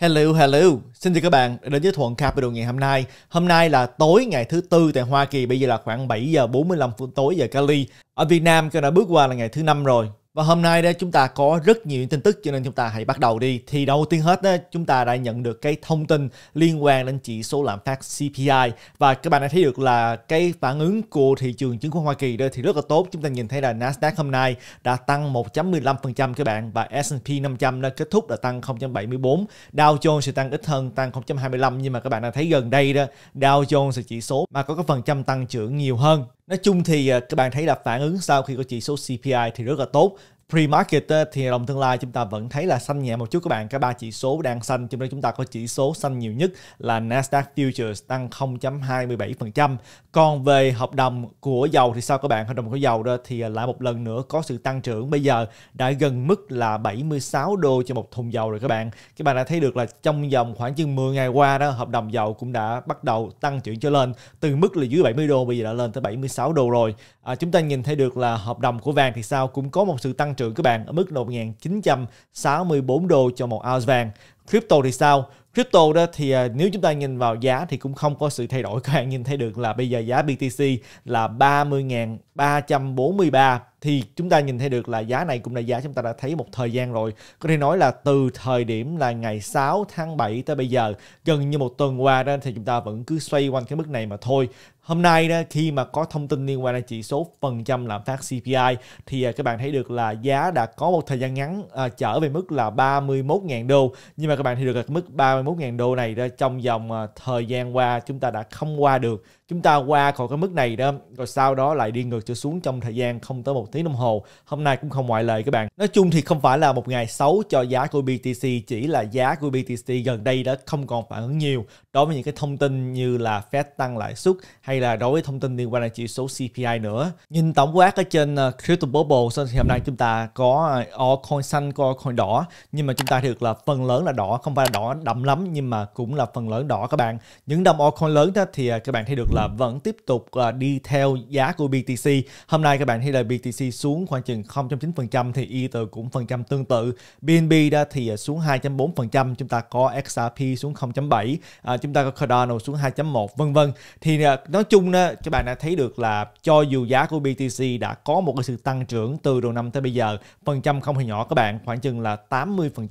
Hello, hello. Xin chào các bạn đã đến với Thuận Capital ngày hôm nay. Hôm nay là tối ngày thứ tư tại Hoa Kỳ, bây giờ là khoảng 7 giờ 45 phút tối giờ Cali. Ở Việt Nam cho đã bước qua là ngày thứ năm rồi. Và hôm nay đó chúng ta có rất nhiều tin tức cho nên chúng ta hãy bắt đầu đi. Thì đầu tiên hết đó, chúng ta đã nhận được cái thông tin liên quan đến chỉ số lạm phát CPI và các bạn đã thấy được là cái phản ứng của thị trường chứng khoán Hoa Kỳ đó thì rất là tốt. Chúng ta nhìn thấy là Nasdaq hôm nay đã tăng 1.15% các bạn và S&P 500 đã kết thúc là tăng 0.74. Dow Jones sẽ tăng ít hơn tăng 0.25 nhưng mà các bạn đã thấy gần đây đó Dow Jones là chỉ số mà có cái phần trăm tăng trưởng nhiều hơn Nói chung thì à, các bạn thấy là phản ứng sau khi có chỉ số CPI thì rất là tốt Pre-market thì đồng tương lai chúng ta vẫn thấy là xanh nhẹ một chút các bạn. Cả ba chỉ số đang xanh, trong đó chúng ta có chỉ số xanh nhiều nhất là Nasdaq Futures tăng 0.27%. Còn về hợp đồng của dầu thì sao các bạn? Hợp đồng của dầu đó thì lại một lần nữa có sự tăng trưởng. Bây giờ đã gần mức là 76 đô cho một thùng dầu rồi các bạn. Các bạn đã thấy được là trong vòng khoảng chừng 10 ngày qua đó hợp đồng dầu cũng đã bắt đầu tăng trưởng trở lên từ mức là dưới 70 đô bây giờ đã lên tới 76 đô rồi. À, chúng ta nhìn thấy được là hợp đồng của vàng thì sao cũng có một sự tăng trưởng các bạn ở mức 1.964 đô cho một ounce vàng. Crypto thì sao? Crypto đó thì à, nếu chúng ta nhìn vào giá thì cũng không có sự thay đổi. Các bạn nhìn thấy được là bây giờ giá BTC là 30.000 343 thì chúng ta nhìn thấy được là giá này cũng là giá chúng ta đã thấy một thời gian rồi. Có thể nói là từ thời điểm là ngày 6 tháng 7 tới bây giờ gần như một tuần qua đó thì chúng ta vẫn cứ xoay quanh cái mức này mà thôi. Hôm nay đó, khi mà có thông tin liên quan đến chỉ số phần trăm lạm phát CPI thì à, các bạn thấy được là giá đã có một thời gian ngắn à, trở về mức là 31.000 đô nhưng mà các bạn thấy được là mức 31.000 đô này đó trong vòng à, thời gian qua chúng ta đã không qua được chúng ta qua khỏi cái mức này đó rồi sau đó lại đi ngược được cho xuống trong thời gian không tới một tiếng đồng hồ. Hôm nay cũng không ngoại lệ các bạn. Nói chung thì không phải là một ngày xấu cho giá của BTC, chỉ là giá của BTC gần đây đã không còn phản ứng nhiều đối với những cái thông tin như là Fed tăng lãi suất hay là đối với thông tin liên quan đến chỉ số CPI nữa. Nhìn tổng quát ở trên ờ, Crypto Bubble thì hôm nay chúng ta có ờ, altcoin xanh, có altcoin đỏ nhưng mà chúng ta được là phần lớn là đỏ, không phải là đỏ đậm lắm nhưng mà cũng là phần lớn đỏ các bạn. Những đồng altcoin lớn đó thì ờ, các bạn thấy được là vẫn tiếp tục đi theo giá của BTC Hôm nay các bạn thấy là BTC xuống khoảng chừng 0.9% thì Ether cũng phần trăm tương tự. BNB đã thì à, xuống 2.4%, chúng ta có XRP xuống 0.7, à, chúng ta có Cardano xuống 2.1 vân vân. Thì à, nói chung đó, các bạn đã thấy được là cho dù giá của BTC đã có một cái sự tăng trưởng từ đầu năm tới bây giờ, phần trăm không hề nhỏ các bạn, khoảng chừng là 80%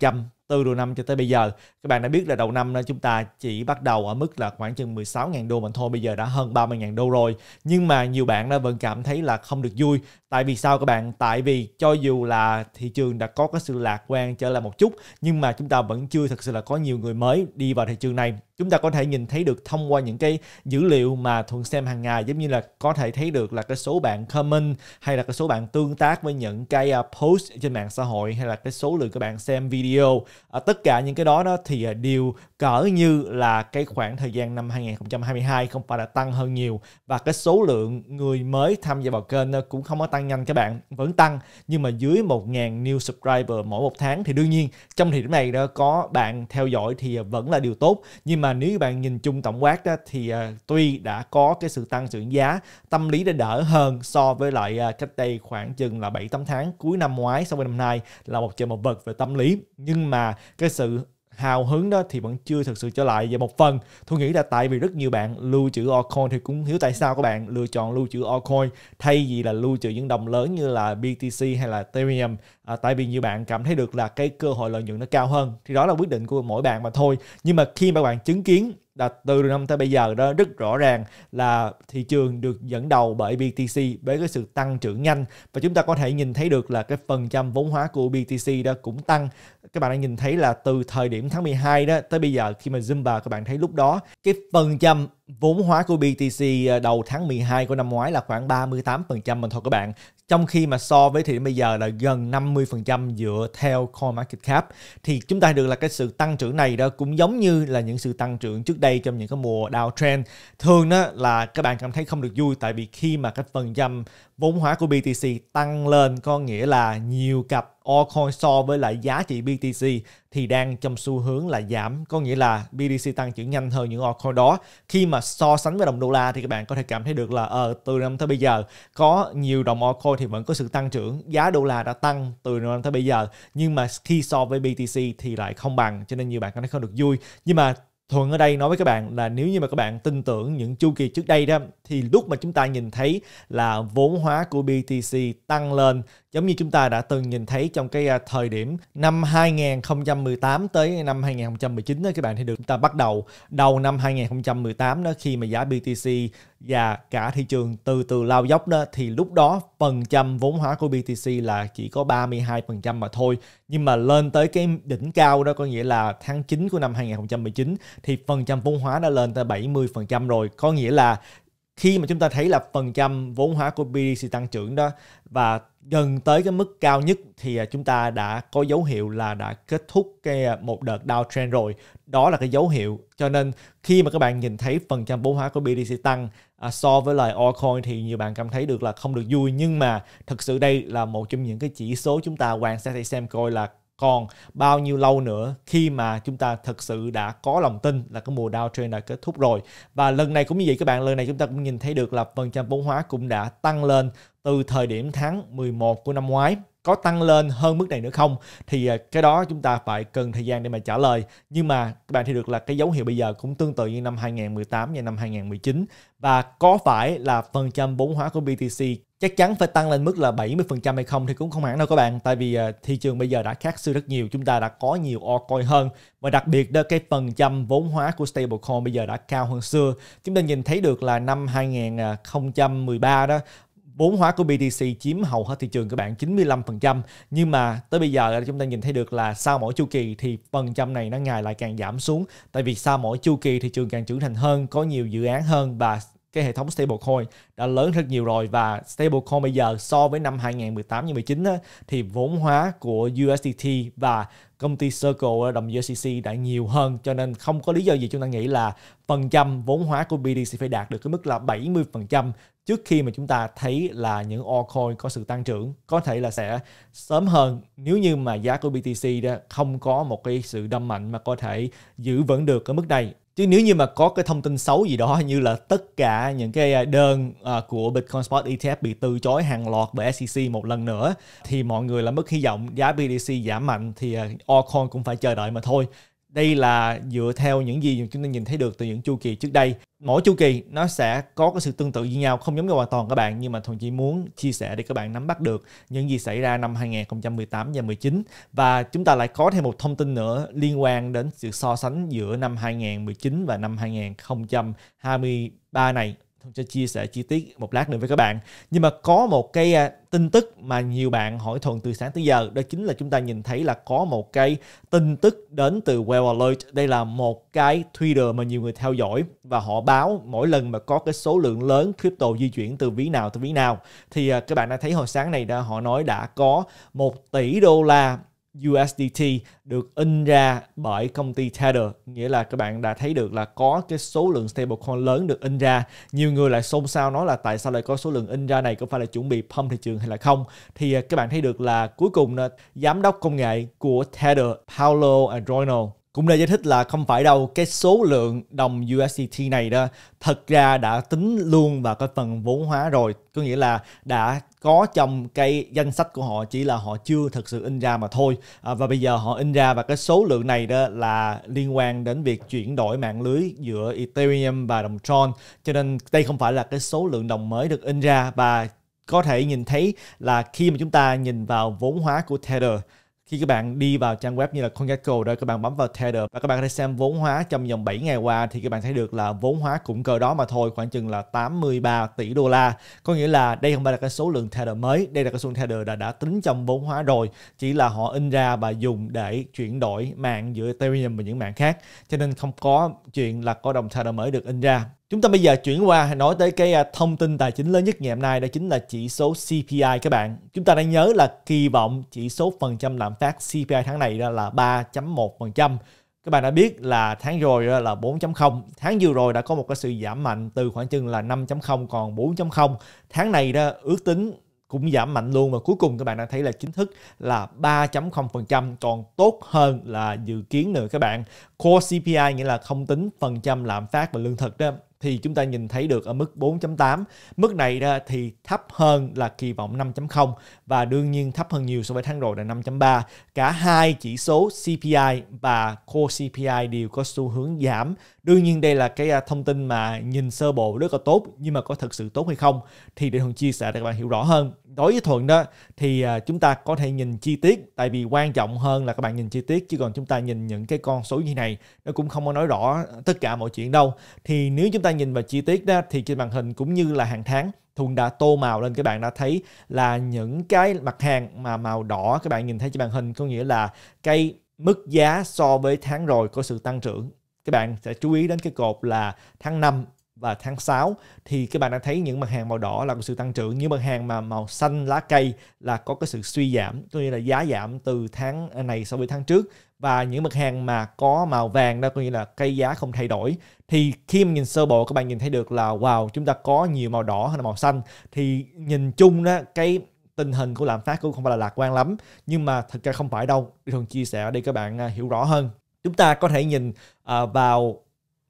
từ đầu năm cho tới bây giờ các bạn đã biết là đầu năm chúng ta chỉ bắt đầu ở mức là khoảng chừng 16.000 đô mà thôi bây giờ đã hơn 30.000 đô rồi nhưng mà nhiều bạn đã vẫn cảm thấy là không được vui tại vì sao các bạn tại vì cho dù là thị trường đã có cái sự lạc quan trở lại một chút nhưng mà chúng ta vẫn chưa thật sự là có nhiều người mới đi vào thị trường này chúng ta có thể nhìn thấy được thông qua những cái dữ liệu mà thuận xem hàng ngày giống như là có thể thấy được là cái số bạn comment hay là cái số bạn tương tác với những cái à, post trên mạng xã hội hay là cái số lượng các bạn xem video à, tất cả những cái đó đó thì à, đều cỡ như là cái khoảng thời gian năm 2022 không phải là tăng hơn nhiều và cái số lượng người mới tham gia vào kênh à, cũng không có tăng nhanh các bạn vẫn tăng nhưng mà dưới 1.000 new subscriber mỗi một tháng thì đương nhiên trong thời điểm này đó có bạn theo dõi thì vẫn là điều tốt nhưng mà mà nếu bạn nhìn chung tổng quát đó, thì uh, tuy đã có cái sự tăng trưởng giá tâm lý đã đỡ hơn so với lại uh, cách đây khoảng chừng là 7 8 tháng cuối năm ngoái so với năm nay là một trời một vật về tâm lý nhưng mà cái sự hào hứng đó thì vẫn chưa thực sự trở lại và một phần tôi nghĩ là tại vì rất nhiều bạn lưu trữ altcoin thì cũng hiểu tại sao các bạn lựa chọn lưu trữ altcoin thay vì là lưu trữ những đồng lớn như là BTC hay là Ethereum à, tại vì nhiều bạn cảm thấy được là cái cơ hội lợi nhuận nó cao hơn thì đó là quyết định của mỗi bạn mà thôi nhưng mà khi mà bạn chứng kiến là từ năm tới bây giờ đó rất rõ ràng là thị trường được dẫn đầu bởi BTC với cái sự tăng trưởng nhanh và chúng ta có thể nhìn thấy được là cái phần trăm vốn hóa của BTC đó cũng tăng các bạn đã nhìn thấy là từ thời điểm tháng 12 đó tới bây giờ khi mà zoom vào các bạn thấy lúc đó cái phần trăm vốn hóa của BTC à, đầu tháng 12 của năm ngoái là khoảng 38% mình thôi các bạn trong khi mà so với thời điểm bây giờ là gần 50% dựa theo CoinMarketCap thì chúng ta được là cái sự tăng trưởng này đó cũng giống như là những sự tăng trưởng trước đây trong những cái mùa downtrend thường đó là các bạn cảm thấy không được vui tại vì khi mà cái phần trăm vốn hóa của BTC tăng lên có nghĩa là nhiều cặp altcoin so với lại giá trị BTC thì đang trong xu hướng là giảm có nghĩa là BTC tăng trưởng nhanh hơn những altcoin đó khi mà so sánh với đồng đô la thì các bạn có thể cảm thấy được là ờ từ năm tới bây giờ có nhiều đồng altcoin thì vẫn có sự tăng trưởng giá đô la đã tăng từ năm tới bây giờ nhưng mà khi so với BTC thì lại không bằng cho nên nhiều bạn có thấy không được vui nhưng mà Thuận ở đây nói với các bạn là nếu như mà các bạn tin tưởng những chu kỳ trước đây đó thì lúc mà chúng ta nhìn thấy là vốn hóa của BTC tăng lên giống như chúng ta đã từng nhìn thấy trong cái à, thời điểm năm 2018 tới năm 2019 đó các bạn thì được chúng ta bắt đầu đầu năm 2018 đó khi mà giá BTC và cả thị trường từ từ lao dốc đó thì lúc đó phần trăm vốn hóa của BTC là chỉ có 32% mà thôi. Nhưng mà lên tới cái đỉnh cao đó có nghĩa là tháng 9 của năm 2019 thì phần trăm vốn hóa đã lên tới 70% rồi. Có nghĩa là khi mà chúng ta thấy là phần trăm vốn hóa của BTC tăng trưởng đó và gần tới cái mức cao nhất thì à, chúng ta đã có dấu hiệu là đã kết thúc cái à, một đợt downtrend rồi. Đó là cái dấu hiệu. Cho nên khi mà các bạn nhìn thấy phần trăm vốn hóa của BTC tăng à, so với lại altcoin thì nhiều bạn cảm thấy được là không được vui nhưng mà thực sự đây là một trong những cái chỉ số chúng ta quan sát để xem coi là còn bao nhiêu lâu nữa khi mà chúng ta thực sự đã có lòng tin là cái mùa downtrend đã kết thúc rồi và lần này cũng như vậy các bạn lần này chúng ta cũng nhìn thấy được là phần trăm vốn hóa cũng đã tăng lên từ thời điểm tháng 11 của năm ngoái có tăng lên hơn mức này nữa không thì à, cái đó chúng ta phải cần thời gian để mà trả lời nhưng mà các bạn thì được là cái dấu hiệu bây giờ cũng tương tự như năm 2018 và năm 2019 và có phải là phần trăm vốn hóa của BTC chắc chắn phải tăng lên mức là 70% hay không thì cũng không hẳn đâu các bạn tại vì à, thị trường bây giờ đã khác xưa rất nhiều chúng ta đã có nhiều altcoin hơn và đặc biệt đó cái phần trăm vốn hóa của stablecoin bây giờ đã cao hơn xưa chúng ta nhìn thấy được là năm 2013 đó vốn hóa của BTC chiếm hầu hết thị trường các bạn 95% nhưng mà tới bây giờ chúng ta nhìn thấy được là sau mỗi chu kỳ thì phần trăm này nó ngày lại càng giảm xuống tại vì sau mỗi chu kỳ thị trường càng trưởng thành hơn có nhiều dự án hơn và cái hệ thống stablecoin đã lớn rất nhiều rồi và stablecoin bây giờ so với năm 2018 2019 á, thì vốn hóa của USDT và công ty Circle đồng USDC đã nhiều hơn cho nên không có lý do gì chúng ta nghĩ là phần trăm vốn hóa của BTC phải đạt được cái mức là 70% trước khi mà chúng ta thấy là những altcoin có sự tăng trưởng có thể là sẽ sớm hơn nếu như mà giá của BTC đó không có một cái sự đâm mạnh mà có thể giữ vững được ở mức này chứ nếu như mà có cái thông tin xấu gì đó như là tất cả những cái à, đơn à, của Bitcoin Spot ETF bị từ chối hàng loạt bởi SEC một lần nữa thì mọi người là mất hy vọng giá BTC giảm mạnh thì à, altcoin cũng phải chờ đợi mà thôi đây là dựa theo những gì chúng ta nhìn thấy được từ những chu kỳ trước đây mỗi chu kỳ nó sẽ có cái sự tương tự với nhau không giống nhau hoàn toàn các bạn nhưng mà thuần chỉ muốn chia sẻ để các bạn nắm bắt được những gì xảy ra năm 2018 và 19 và chúng ta lại có thêm một thông tin nữa liên quan đến sự so sánh giữa năm 2019 và năm 2023 này sẽ chia sẻ chi tiết một lát nữa với các bạn. Nhưng mà có một cái à, tin tức mà nhiều bạn hỏi Thuận từ sáng tới giờ đó chính là chúng ta nhìn thấy là có một cái tin tức đến từ Well Alert. Đây là một cái Twitter mà nhiều người theo dõi và họ báo mỗi lần mà có cái số lượng lớn crypto di chuyển từ ví nào tới ví nào thì à, các bạn đã thấy hồi sáng này đã họ nói đã có một tỷ đô la USDT được in ra bởi công ty Tether nghĩa là các bạn đã thấy được là có cái số lượng stablecoin lớn được in ra nhiều người lại xôn xao nói là tại sao lại có số lượng in ra này có phải là chuẩn bị pump thị trường hay là không thì à, các bạn thấy được là cuối cùng giám đốc công nghệ của Tether Paolo Adorno cũng nên giải thích là không phải đâu, cái số lượng đồng USDT này đó thật ra đã tính luôn vào cái phần vốn hóa rồi. Có nghĩa là đã có trong cái danh sách của họ chỉ là họ chưa thực sự in ra mà thôi. À, và bây giờ họ in ra và cái số lượng này đó là liên quan đến việc chuyển đổi mạng lưới giữa Ethereum và đồng Tron. Cho nên đây không phải là cái số lượng đồng mới được in ra và có thể nhìn thấy là khi mà chúng ta nhìn vào vốn hóa của Tether khi các bạn đi vào trang web như là CoinGecko đó các bạn bấm vào Tether và các bạn có thể xem vốn hóa trong vòng 7 ngày qua thì các bạn thấy được là vốn hóa cũng cỡ đó mà thôi khoảng chừng là 83 tỷ đô la có nghĩa là đây không phải là cái số lượng Tether mới đây là cái số lượng Tether đã, đã tính trong vốn hóa rồi chỉ là họ in ra và dùng để chuyển đổi mạng giữa Ethereum và những mạng khác cho nên không có chuyện là có đồng Tether mới được in ra Chúng ta bây giờ chuyển qua nói tới cái à, thông tin tài chính lớn nhất ngày hôm nay đó chính là chỉ số CPI các bạn. Chúng ta đang nhớ là kỳ vọng chỉ số phần trăm lạm phát CPI tháng này là 3.1%. Các bạn đã biết là tháng rồi là 4.0, tháng vừa rồi đã có một cái sự giảm mạnh từ khoảng chừng là 5.0 còn 4.0. Tháng này đó ước tính cũng giảm mạnh luôn và cuối cùng các bạn đã thấy là chính thức là 3.0% còn tốt hơn là dự kiến nữa các bạn. Core CPI nghĩa là không tính phần trăm lạm phát và lương thực đó thì chúng ta nhìn thấy được ở mức 4.8. Mức này thì thấp hơn là kỳ vọng 5.0 và đương nhiên thấp hơn nhiều so với tháng rồi là 5.3. Cả hai chỉ số CPI và Core CPI đều có xu hướng giảm. Đương nhiên đây là cái à, thông tin mà nhìn sơ bộ rất là tốt nhưng mà có thật sự tốt hay không thì để Hùng chia sẻ để các bạn hiểu rõ hơn đối với thuận đó thì à, chúng ta có thể nhìn chi tiết tại vì quan trọng hơn là các bạn nhìn chi tiết chứ còn chúng ta nhìn những cái con số như này nó cũng không có nói rõ tất cả mọi chuyện đâu thì nếu chúng ta nhìn vào chi tiết đó thì trên màn hình cũng như là hàng tháng Thuần đã tô màu lên các bạn đã thấy là những cái mặt hàng mà màu đỏ các bạn nhìn thấy trên màn hình có nghĩa là cái mức giá so với tháng rồi có sự tăng trưởng các bạn sẽ chú ý đến cái cột là tháng 5 và tháng 6 thì các bạn đã thấy những mặt hàng màu đỏ là có sự tăng trưởng những mặt hàng mà màu xanh lá cây là có cái sự suy giảm coi như là giá giảm từ tháng này so với tháng trước và những mặt hàng mà có màu vàng đó coi như là cây giá không thay đổi thì khi mà nhìn sơ bộ các bạn nhìn thấy được là wow chúng ta có nhiều màu đỏ hay là màu xanh thì nhìn chung đó cái tình hình của lạm phát cũng không phải là lạc quan lắm nhưng mà thật ra không phải đâu thường chia sẻ để các bạn à, hiểu rõ hơn chúng ta có thể nhìn à, vào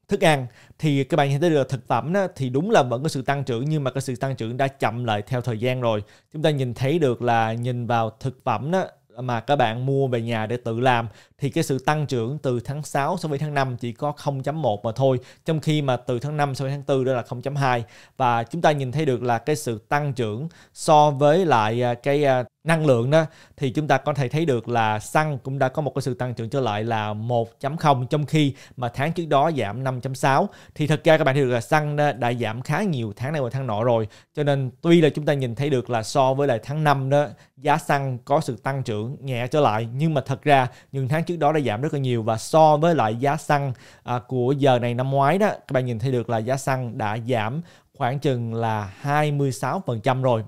thức ăn thì các bạn thấy được thực phẩm đó, thì đúng là vẫn có sự tăng trưởng nhưng mà cái sự tăng trưởng đã chậm lại theo thời gian rồi chúng ta nhìn thấy được là nhìn vào thực phẩm đó mà các bạn mua về nhà để tự làm thì cái sự tăng trưởng từ tháng 6 so với tháng 5 chỉ có 0.1 mà thôi, trong khi mà từ tháng 5 so với tháng 4 đó là 0.2 và chúng ta nhìn thấy được là cái sự tăng trưởng so với lại à, cái à, năng lượng đó thì chúng ta có thể thấy được là xăng cũng đã có một cái sự tăng trưởng trở lại là 1.0 trong khi mà tháng trước đó giảm 5.6 thì thật ra các bạn thấy được là xăng đã, giảm khá nhiều tháng này và tháng nọ rồi cho nên tuy là chúng ta nhìn thấy được là so với lại tháng 5 đó giá xăng có sự tăng trưởng nhẹ trở lại nhưng mà thật ra những tháng trước đó đã giảm rất là nhiều và so với lại giá xăng à, của giờ này năm ngoái đó các bạn nhìn thấy được là giá xăng đã giảm khoảng chừng là 26% rồi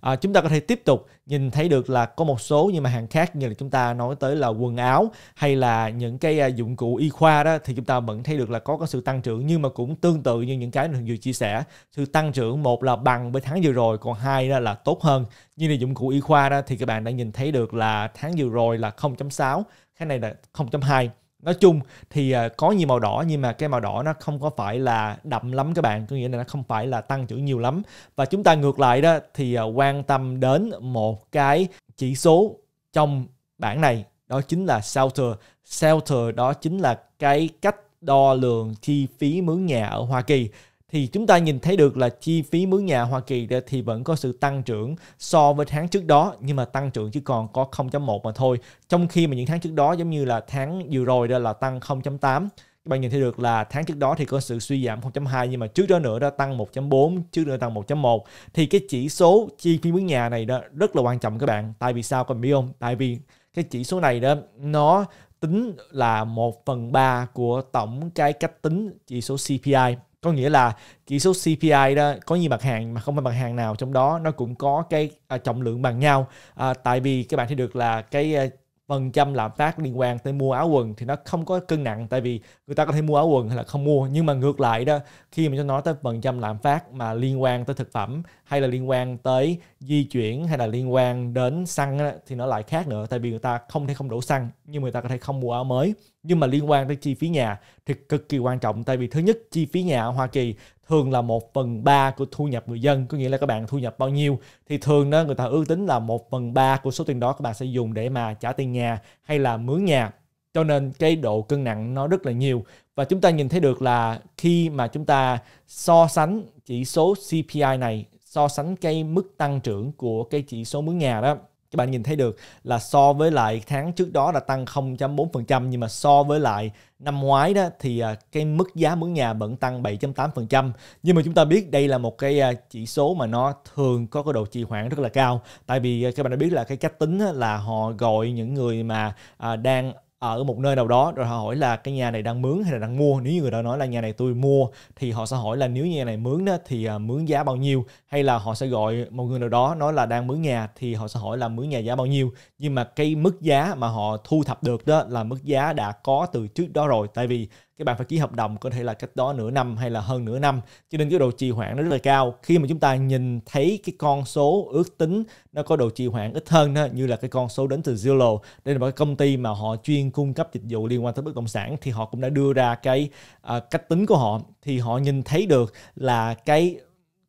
à, chúng ta có thể tiếp tục nhìn thấy được là có một số những mặt hàng khác như là chúng ta nói tới là quần áo hay là những cái à, dụng cụ y khoa đó thì chúng ta vẫn thấy được là có cái sự tăng trưởng nhưng mà cũng tương tự như những cái mình vừa chia sẻ sự tăng trưởng một là bằng với tháng vừa rồi còn hai đó là tốt hơn như là dụng cụ y khoa đó thì các bạn đã nhìn thấy được là tháng vừa rồi là 0.6 cái này là 0.2 nói chung thì à, có nhiều màu đỏ nhưng mà cái màu đỏ nó không có phải là đậm lắm các bạn có nghĩa là nó không phải là tăng trưởng nhiều lắm và chúng ta ngược lại đó thì à, quan tâm đến một cái chỉ số trong bảng này đó chính là shelter shelter đó chính là cái cách đo lường chi phí mướn nhà ở Hoa Kỳ thì chúng ta nhìn thấy được là chi phí mướn nhà Hoa Kỳ thì vẫn có sự tăng trưởng so với tháng trước đó nhưng mà tăng trưởng chỉ còn có 0.1 mà thôi trong khi mà những tháng trước đó giống như là tháng vừa rồi đó là tăng 0.8 các bạn nhìn thấy được là tháng trước đó thì có sự suy giảm 0.2 nhưng mà trước đó nữa đã tăng 1.4, trước nữa tăng 1.1 thì cái chỉ số chi phí mướn nhà này đó rất là quan trọng các bạn. Tại vì sao các bạn biết không? Tại vì cái chỉ số này đó nó tính là 1 phần 3 của tổng cái cách tính chỉ số CPI có nghĩa là chỉ số CPI đó có nhiều mặt hàng mà không phải mặt hàng nào trong đó nó cũng có cái à, trọng lượng bằng nhau à, tại vì các bạn thấy được là cái à, phần trăm lạm phát liên quan tới mua áo quần thì nó không có cân nặng tại vì người ta có thể mua áo quần hay là không mua nhưng mà ngược lại đó khi mà cho nói tới phần trăm lạm phát mà liên quan tới thực phẩm hay là liên quan tới di chuyển hay là liên quan đến xăng đó, thì nó lại khác nữa tại vì người ta không thể không đổ xăng nhưng người ta có thể không mua áo mới nhưng mà liên quan tới chi phí nhà thì cực kỳ quan trọng tại vì thứ nhất chi phí nhà ở Hoa Kỳ thường là 1 phần 3 của thu nhập người dân có nghĩa là các bạn thu nhập bao nhiêu thì thường đó người ta ước tính là 1 phần 3 của số tiền đó các bạn sẽ dùng để mà trả tiền nhà hay là mướn nhà cho nên cái độ cân nặng nó rất là nhiều và chúng ta nhìn thấy được là khi mà chúng ta so sánh chỉ số CPI này so sánh cái mức tăng trưởng của cái chỉ số mướn nhà đó các bạn nhìn thấy được là so với lại tháng trước đó là tăng 0.4% nhưng mà so với lại năm ngoái đó thì à, cái mức giá mướn nhà vẫn tăng 7.8% nhưng mà chúng ta biết đây là một cái à, chỉ số mà nó thường có cái độ trì hoãn rất là cao tại vì à, các bạn đã biết là cái cách tính là họ gọi những người mà đang ở một nơi nào đó rồi họ hỏi là cái nhà này đang mướn hay là đang mua nếu như người đó nói là nhà này tôi mua thì họ sẽ hỏi là nếu nhà này mướn đó thì à, mướn giá bao nhiêu hay là họ sẽ gọi một người nào đó nói là đang mướn nhà thì họ sẽ hỏi là mướn nhà giá bao nhiêu nhưng mà cái mức giá mà họ thu thập được đó là mức giá đã có từ trước đó rồi tại vì các bạn phải ký hợp đồng có thể là cách đó nửa năm hay là hơn nửa năm cho nên cái độ trì hoãn nó rất là cao khi mà chúng ta nhìn thấy cái con số ước tính nó có độ trì hoãn ít hơn đó, như là cái con số đến từ Zillow đây là một cái công ty mà họ chuyên cung cấp dịch vụ liên quan tới bất động sản thì họ cũng đã đưa ra cái uh, cách tính của họ thì họ nhìn thấy được là cái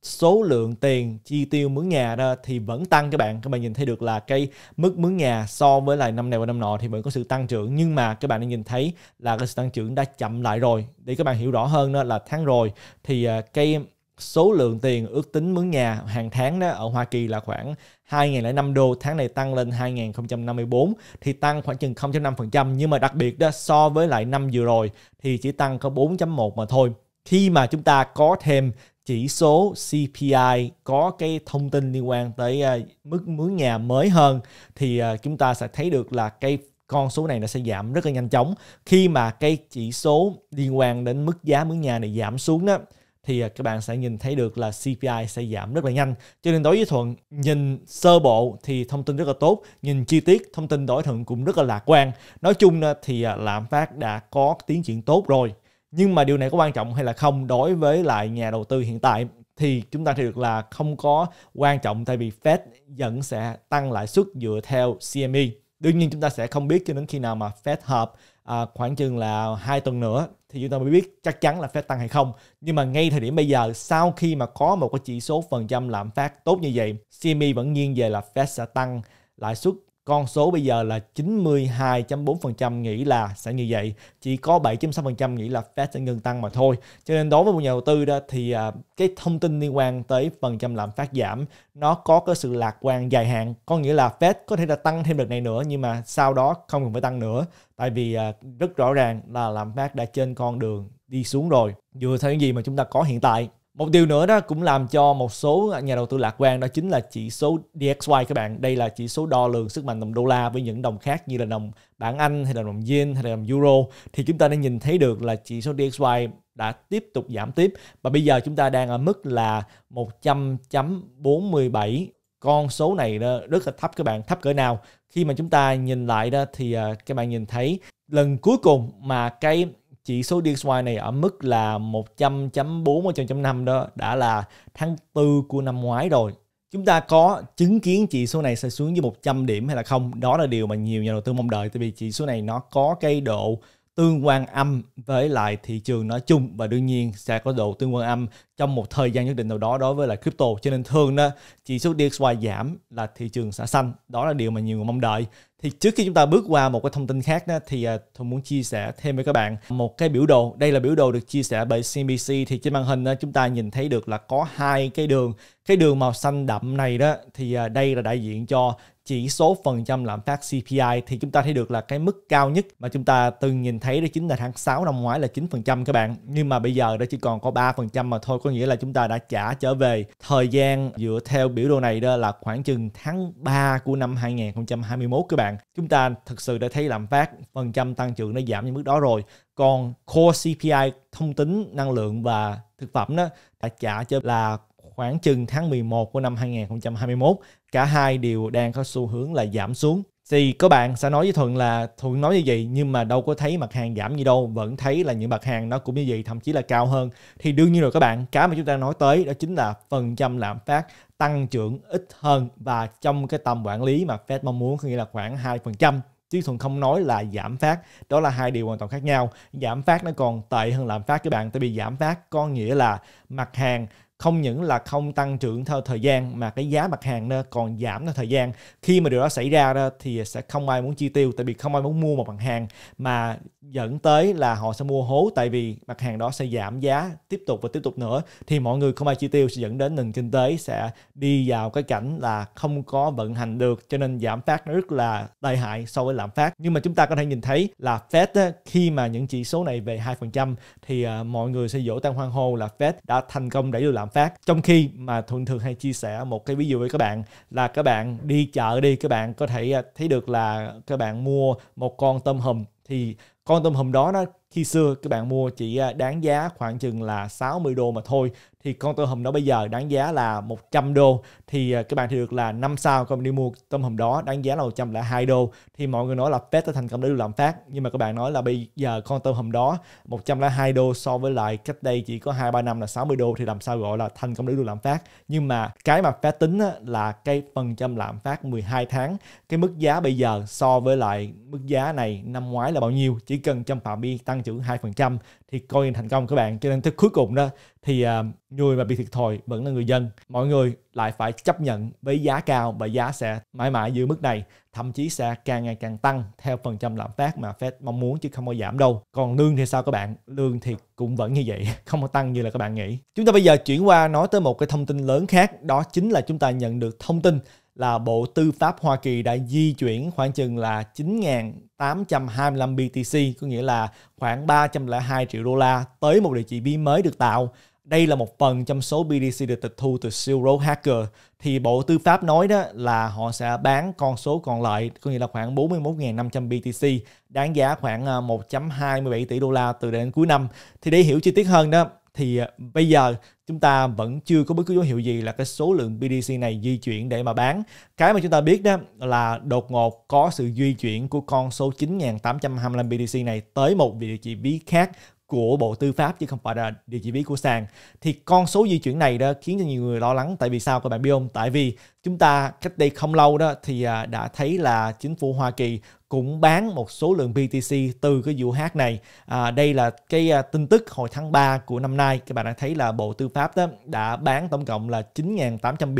số lượng tiền chi tiêu mướn nhà đó thì vẫn tăng các bạn các bạn nhìn thấy được là cái mức mướn nhà so với lại năm này và năm nọ thì vẫn có sự tăng trưởng nhưng mà các bạn đã nhìn thấy là cái sự tăng trưởng đã chậm lại rồi để các bạn hiểu rõ hơn đó là tháng rồi thì à, cái số lượng tiền ước tính mướn nhà hàng tháng đó ở Hoa Kỳ là khoảng 2.005 đô, tháng này tăng lên 2.054 thì tăng khoảng chừng 0.5% nhưng mà đặc biệt đó so với lại năm vừa rồi thì chỉ tăng có 4.1 mà thôi. Khi mà chúng ta có thêm chỉ số CPI có cái thông tin liên quan tới à, mức mướn nhà mới hơn thì à, chúng ta sẽ thấy được là cái con số này nó sẽ giảm rất là nhanh chóng khi mà cái chỉ số liên quan đến mức giá mướn nhà này giảm xuống đó thì à, các bạn sẽ nhìn thấy được là CPI sẽ giảm rất là nhanh. Cho nên đối với Thuận, nhìn sơ bộ thì thông tin rất là tốt, nhìn chi tiết thông tin đối Thuận cũng rất là lạc quan. Nói chung thì lạm phát đã có tiến triển tốt rồi nhưng mà điều này có quan trọng hay là không đối với lại nhà đầu tư hiện tại thì chúng ta thấy được là không có quan trọng tại vì Fed vẫn sẽ tăng lãi suất dựa theo CME. Đương nhiên chúng ta sẽ không biết cho đến khi nào mà Fed họp à, khoảng chừng là hai tuần nữa thì chúng ta mới biết chắc chắn là Fed tăng hay không. Nhưng mà ngay thời điểm bây giờ sau khi mà có một cái chỉ số phần trăm lạm phát tốt như vậy, CME vẫn nghiêng về là Fed sẽ tăng lãi suất con số bây giờ là 92.4% nghĩ là sẽ như vậy, chỉ có 7.6% nghĩ là Fed sẽ ngừng tăng mà thôi. Cho nên đối với một nhà đầu tư đó thì à, cái thông tin liên quan tới phần trăm lạm phát giảm nó có cái sự lạc quan dài hạn, có nghĩa là Fed có thể là tăng thêm đợt này nữa nhưng mà sau đó không cần phải tăng nữa, tại vì à, rất rõ ràng là lạm phát đã trên con đường đi xuống rồi. Dựa theo những gì mà chúng ta có hiện tại một điều nữa đó cũng làm cho một số nhà đầu tư lạc quan đó chính là chỉ số DXY các bạn. Đây là chỉ số đo lường sức mạnh đồng đô la với những đồng khác như là đồng bảng Anh hay là đồng Yen hay là đồng Euro thì chúng ta đã nhìn thấy được là chỉ số DXY đã tiếp tục giảm tiếp và bây giờ chúng ta đang ở mức là 100.47 con số này rất là thấp các bạn thấp cỡ nào khi mà chúng ta nhìn lại đó thì à, các bạn nhìn thấy lần cuối cùng mà cái chỉ số DXY này ở mức là 100.4 100.5 đó đã là tháng 4 của năm ngoái rồi. Chúng ta có chứng kiến chỉ số này sẽ xuống dưới 100 điểm hay là không? Đó là điều mà nhiều nhà đầu tư mong đợi tại vì chỉ số này nó có cái độ tương quan âm với lại thị trường nói chung và đương nhiên sẽ có độ tương quan âm trong một thời gian nhất định nào đó đối với lại crypto cho nên thường đó chỉ số DXY giảm là thị trường sẽ xanh đó là điều mà nhiều người mong đợi thì trước khi chúng ta bước qua một cái thông tin khác đó, thì à, tôi muốn chia sẻ thêm với các bạn một cái biểu đồ đây là biểu đồ được chia sẻ bởi CNBC thì trên màn hình đó, chúng ta nhìn thấy được là có hai cái đường cái đường màu xanh đậm này đó thì à, đây là đại diện cho chỉ số phần trăm lạm phát CPI thì chúng ta thấy được là cái mức cao nhất mà chúng ta từng nhìn thấy đó chính là tháng 6 năm ngoái là 9% các bạn. Nhưng mà bây giờ đó chỉ còn có 3% mà thôi, có nghĩa là chúng ta đã trả trở về. Thời gian dựa theo biểu đồ này đó là khoảng chừng tháng 3 của năm 2021 các bạn. Chúng ta thực sự đã thấy lạm phát phần trăm tăng trưởng nó giảm như mức đó rồi. Còn core CPI thông tính năng lượng và thực phẩm đó đã trả cho là khoảng chừng tháng 11 của năm 2021, cả hai đều đang có xu hướng là giảm xuống. Thì các bạn sẽ nói với Thuận là Thuận nói như vậy nhưng mà đâu có thấy mặt hàng giảm gì đâu, vẫn thấy là những mặt hàng nó cũng như vậy, thậm chí là cao hơn. Thì đương nhiên rồi các bạn, cái mà chúng ta nói tới đó chính là phần trăm lạm phát tăng trưởng ít hơn và trong cái tầm quản lý mà Fed mong muốn có nghĩa là khoảng 2% chứ thuần không nói là giảm phát đó là hai điều hoàn toàn khác nhau giảm phát nó còn tệ hơn lạm phát các bạn tại vì giảm phát có nghĩa là mặt hàng không những là không tăng trưởng theo thời gian mà cái giá mặt hàng nó còn giảm theo thời gian khi mà điều đó xảy ra đó thì sẽ không ai muốn chi tiêu tại vì không ai muốn mua một mặt hàng mà dẫn tới là họ sẽ mua hố tại vì mặt hàng đó sẽ giảm giá tiếp tục và tiếp tục nữa thì mọi người không ai chi tiêu sẽ dẫn đến nền kinh tế sẽ đi vào cái cảnh là không có vận hành được cho nên giảm phát nó rất là tai hại so với lạm phát nhưng mà chúng ta có thể nhìn thấy là Fed khi mà những chỉ số này về 2% thì ờ, mọi người sẽ dỗ tan hoang hô là Fed đã thành công đẩy lùi lạm phát trong khi mà thuận thường hay chia sẻ một cái ví dụ với các bạn là các bạn đi chợ đi các bạn có thể à, thấy được là các bạn mua một con tôm hùm thì con tôm hùm đó nó khi xưa các bạn mua chỉ à, đáng giá khoảng chừng là 60 đô mà thôi thì con tôm hùm đó bây giờ đáng giá là 100 đô thì à, các bạn thì được là năm sao các bạn đi mua tôm hùm đó đáng giá là 102 đô thì mọi người nói là Fed đã thành công để được lạm phát nhưng mà các bạn nói là bây giờ con tôm hùm đó 102 đô so với lại cách đây chỉ có 2 3 năm là 60 đô thì làm sao gọi là thành công để được lạm phát nhưng mà cái mà Fed tính là cái phần trăm lạm phát 12 tháng cái mức giá bây giờ so với lại mức giá này năm ngoái là bao nhiêu chỉ cần trong phạm vi tăng tăng trưởng 2% thì coi như thành công các bạn cho nên tới cuối cùng đó thì à, người mà bị thiệt thòi vẫn là người dân mọi người lại phải chấp nhận với giá cao và giá sẽ mãi mãi giữ mức này thậm chí sẽ càng ngày càng tăng theo phần trăm lạm phát mà Fed mong muốn chứ không có giảm đâu còn lương thì sao các bạn lương thì cũng vẫn như vậy không có tăng như là các bạn nghĩ chúng ta bây giờ chuyển qua nói tới một cái thông tin lớn khác đó chính là chúng ta nhận được thông tin là Bộ Tư pháp Hoa Kỳ đã di chuyển khoảng chừng là 9.825 BTC, có nghĩa là khoảng 302 triệu đô la tới một địa chỉ bí mới được tạo. Đây là một phần trong số BTC được tịch thu từ Silk Road Hacker. Thì Bộ Tư pháp nói đó là họ sẽ bán con số còn lại, có nghĩa là khoảng 41.500 BTC, đáng giá khoảng 1.27 à, tỷ đô la từ đến cuối năm. Thì để hiểu chi tiết hơn đó, thì à, bây giờ chúng ta vẫn chưa có bất cứ dấu hiệu gì là cái số lượng BDC này di chuyển để mà bán. Cái mà chúng ta biết đó là đột ngột có sự di chuyển của con số 9.825 BDC này tới một địa chỉ ví khác của Bộ Tư pháp chứ không phải là địa chỉ ví của sàn thì con số di chuyển này đó khiến cho nhiều người lo lắng tại vì sao các bạn biết không tại vì chúng ta cách đây không lâu đó thì à, đã thấy là chính phủ Hoa Kỳ cũng bán một số lượng BTC từ cái vụ hack này à, đây là cái à, tin tức hồi tháng 3 của năm nay các bạn đã thấy là Bộ Tư pháp đó đã bán tổng cộng là 9.800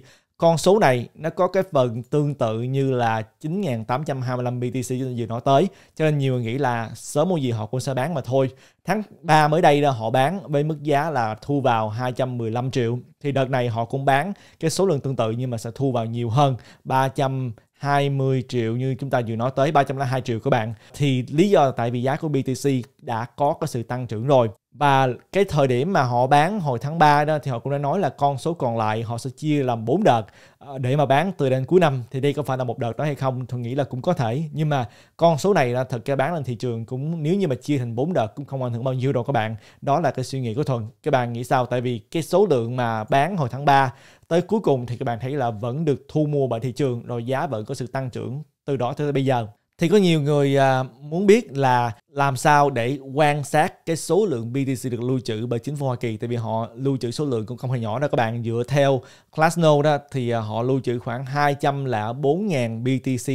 BTC con số này nó có cái phần tương tự như là 9.825 BTC chúng vừa nói tới cho nên nhiều người nghĩ là sớm mua gì họ cũng sẽ bán mà thôi Tháng 3 mới đây họ bán với mức giá là thu vào 215 triệu. Thì đợt này họ cũng bán cái số lượng tương tự nhưng mà sẽ thu vào nhiều hơn 320 triệu như chúng ta vừa nói tới 302 triệu các bạn thì lý do là tại vì giá của BTC đã có cái sự tăng trưởng rồi và cái thời điểm mà họ bán hồi tháng 3 đó thì họ cũng đã nói là con số còn lại họ sẽ chia làm 4 đợt Ờ, để mà bán từ đến cuối năm thì đây có phải là một đợt đó hay không tôi nghĩ là cũng có thể nhưng mà con số này là thật ra bán lên thị trường cũng nếu như mà chia thành 4 đợt cũng không ảnh hưởng bao nhiêu đâu các bạn đó là cái suy nghĩ của thuần các bạn nghĩ sao tại vì cái số lượng mà bán hồi tháng 3 tới cuối cùng thì các bạn thấy là vẫn được thu mua bởi thị trường rồi giá vẫn có sự tăng trưởng từ đó tới bây giờ thì có nhiều người à, muốn biết là làm sao để quan sát cái số lượng BTC được lưu trữ bởi chính phủ Hoa Kỳ tại vì họ lưu trữ số lượng cũng không hề nhỏ đó các bạn dựa theo Classno đó thì à, họ lưu trữ khoảng 204.000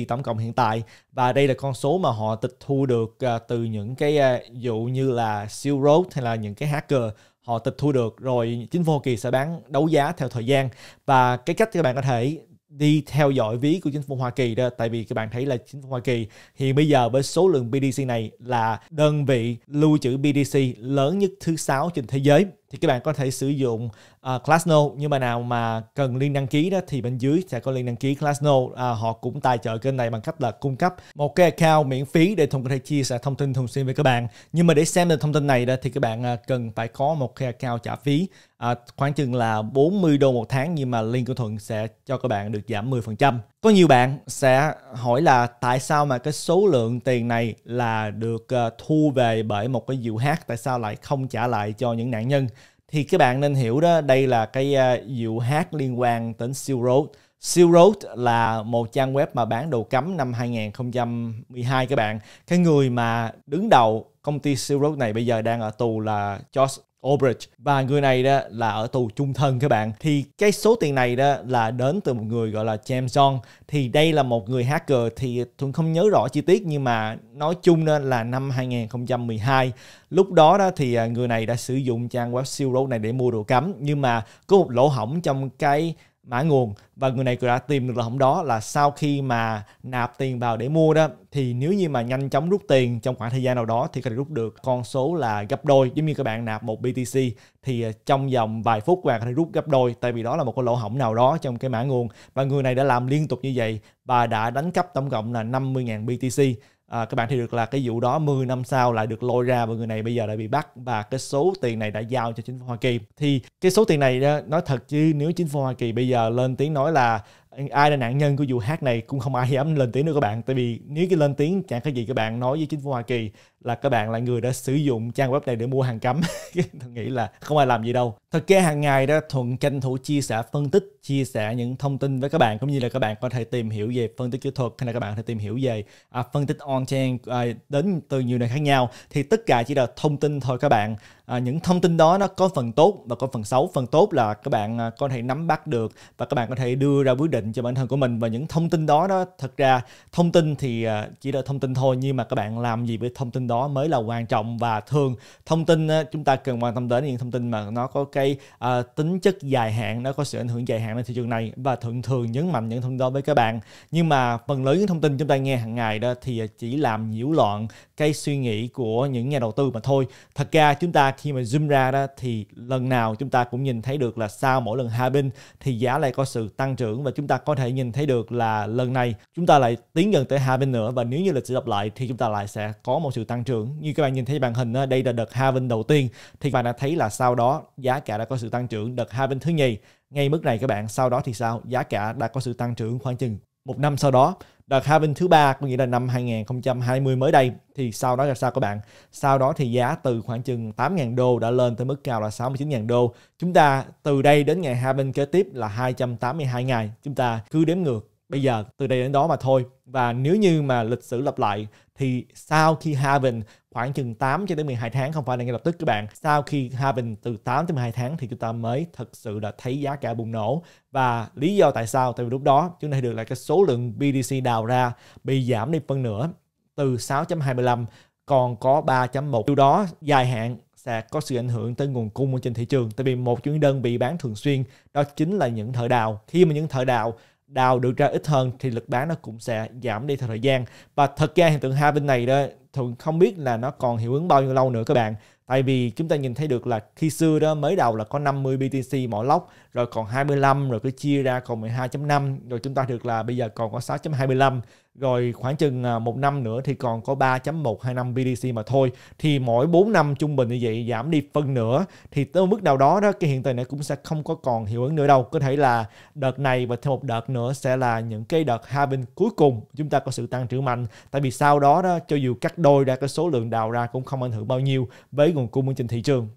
BTC tổng cộng hiện tại và đây là con số mà họ tịch thu được à, từ những cái dụ như là Silk Road hay là những cái hacker họ tịch thu được rồi chính phủ Hoa Kỳ sẽ bán đấu giá theo thời gian và cái cách các bạn có thể đi theo dõi ví của chính phủ Hoa Kỳ đó tại vì các bạn thấy là chính phủ Hoa Kỳ hiện bây giờ với số lượng BDC này là đơn vị lưu trữ BDC lớn nhất thứ sáu trên thế giới thì các bạn có thể sử dụng uh, à, Classno nhưng mà nào mà cần liên đăng ký đó thì bên dưới sẽ có liên đăng ký Classno uh, à, họ cũng tài trợ kênh này bằng cách là cung cấp một cái account miễn phí để thông có thể chia sẻ thông tin thường xuyên với các bạn nhưng mà để xem được thông tin này đó thì các bạn uh, cần phải có một cái account trả phí uh, khoảng chừng là 40 đô một tháng nhưng mà link của Thuận sẽ cho các bạn được giảm 10% có nhiều bạn sẽ hỏi là tại sao mà cái số lượng tiền này là được ờ, thu về bởi một cái vụ hát tại sao lại không trả lại cho những nạn nhân thì các bạn nên hiểu đó đây là cái vụ ờ, hát liên quan đến Silk Road Silk Road là một trang web mà bán đồ cấm năm 2012 các bạn cái người mà đứng đầu công ty Silk Road này bây giờ đang ở tù là George Obridge và người này đó là ở tù chung thân các bạn thì cái số tiền này đó là đến từ một người gọi là James John thì đây là một người hacker thì tôi không nhớ rõ chi tiết nhưng mà nói chung đó là năm 2012 lúc đó đó thì à, người này đã sử dụng trang web siêu road này để mua đồ cấm nhưng mà có một lỗ hỏng trong cái mã nguồn và người này đã tìm được là hôm đó là sau khi mà nạp tiền vào để mua đó thì nếu như mà nhanh chóng rút tiền trong khoảng thời gian nào đó thì có thể rút được con số là gấp đôi giống như các bạn nạp một BTC thì à, trong vòng vài phút các bạn có thể rút gấp đôi tại vì đó là một cái lỗ hỏng nào đó trong cái mã nguồn và người này đã làm liên tục như vậy và đã đánh cắp tổng cộng là 50.000 BTC à, các bạn thì được là cái vụ đó 10 năm sau lại được lôi ra và người này bây giờ lại bị bắt và cái số tiền này đã giao cho chính phủ Hoa Kỳ thì cái số tiền này nói thật chứ nếu chính phủ Hoa Kỳ bây giờ lên tiếng nói là ai là nạn nhân của vụ hát này cũng không ai dám lên tiếng nữa các bạn tại vì nếu cái lên tiếng chẳng có gì các bạn nói với chính phủ Hoa Kỳ là các bạn là người đã sử dụng trang web này để mua hàng cấm tôi nghĩ là không ai làm gì đâu Thật kê hàng ngày đó thuận tranh thủ chia sẻ phân tích chia sẻ những thông tin với các bạn cũng như là các bạn có thể tìm hiểu về phân tích kỹ thuật hay là các bạn có thể tìm hiểu về à, phân tích on chain à, đến từ nhiều nơi khác nhau thì tất cả chỉ là thông tin thôi các bạn à, những thông tin đó nó có phần tốt và có phần xấu phần tốt là các bạn à, có thể nắm bắt được và các bạn có thể đưa ra quyết định cho bản thân của mình và những thông tin đó đó thật ra thông tin thì à, chỉ là thông tin thôi nhưng mà các bạn làm gì với thông tin đó mới là quan trọng và thường thông tin chúng ta cần quan tâm đến những thông tin mà nó có cái à, tính chất dài hạn nó có sự ảnh hưởng dài hạn lên thị trường này và thường thường nhấn mạnh những thông tin đó với các bạn nhưng mà phần lớn những thông tin chúng ta nghe hàng ngày đó thì chỉ làm nhiễu loạn cái suy nghĩ của những nhà đầu tư mà thôi thật ra chúng ta khi mà zoom ra đó thì lần nào chúng ta cũng nhìn thấy được là sau mỗi lần hai bên thì giá lại có sự tăng trưởng và chúng ta có thể nhìn thấy được là lần này chúng ta lại tiến gần tới hai bên nữa và nếu như lịch sử lặp lại thì chúng ta lại sẽ có một sự tăng tăng trưởng như các bạn nhìn thấy màn hình ờ, đây là đợt halving đầu tiên thì các bạn đã thấy là sau đó giá cả đã có sự tăng trưởng đợt halving thứ nhì ngay mức này các bạn sau đó thì sao giá cả đã có sự tăng trưởng khoảng chừng một năm sau đó đợt halving thứ ba có nghĩa là năm 2020 mới đây thì sau đó là sao các bạn sau đó thì giá từ khoảng chừng 8.000 đô đã lên tới mức cao là 69.000 đô chúng ta từ đây đến ngày halving kế tiếp là 282 ngày chúng ta cứ đếm ngược bây giờ từ đây đến đó mà thôi và nếu như mà lịch sử lặp lại thì sau khi Harvin khoảng chừng 8 cho đến 12 tháng không phải là ngay lập tức các bạn sau khi Harvin từ 8 đến 12 tháng thì chúng ta mới thật sự đã thấy giá cả bùng nổ và lý do tại sao tại vì lúc đó chúng ta được là cái số lượng BDC đào ra bị giảm đi phân nửa từ 6.25 còn có 3.1 điều đó dài hạn sẽ có sự ảnh hưởng tới nguồn cung trên thị trường tại vì một chuyến đơn bị bán thường xuyên đó chính là những thợ đào khi mà những thợ đào đào được ra ít hơn thì lực bán nó cũng sẽ giảm đi theo thời gian và thật ra hiện tượng hai bên này đó thường không biết là nó còn hiệu ứng bao nhiêu lâu nữa các bạn tại vì chúng ta nhìn thấy được là khi xưa đó mới đầu là có 50 BTC mỗi lốc rồi còn 25 rồi cứ chia ra còn 12.5 rồi chúng ta được là bây giờ còn có 6.25 rồi khoảng chừng à, một năm nữa thì còn có 3.125 BDC mà thôi thì mỗi 4 năm trung bình như vậy giảm đi phân nửa thì tới mức nào đó đó cái hiện tại này cũng sẽ không có còn hiệu ứng nữa đâu có thể là đợt này và thêm một đợt nữa sẽ là những cái đợt halving cuối cùng chúng ta có sự tăng trưởng mạnh tại vì sau đó đó cho dù cắt đôi ra cái số lượng đào ra cũng không ảnh hưởng bao nhiêu với nguồn cung trên thị trường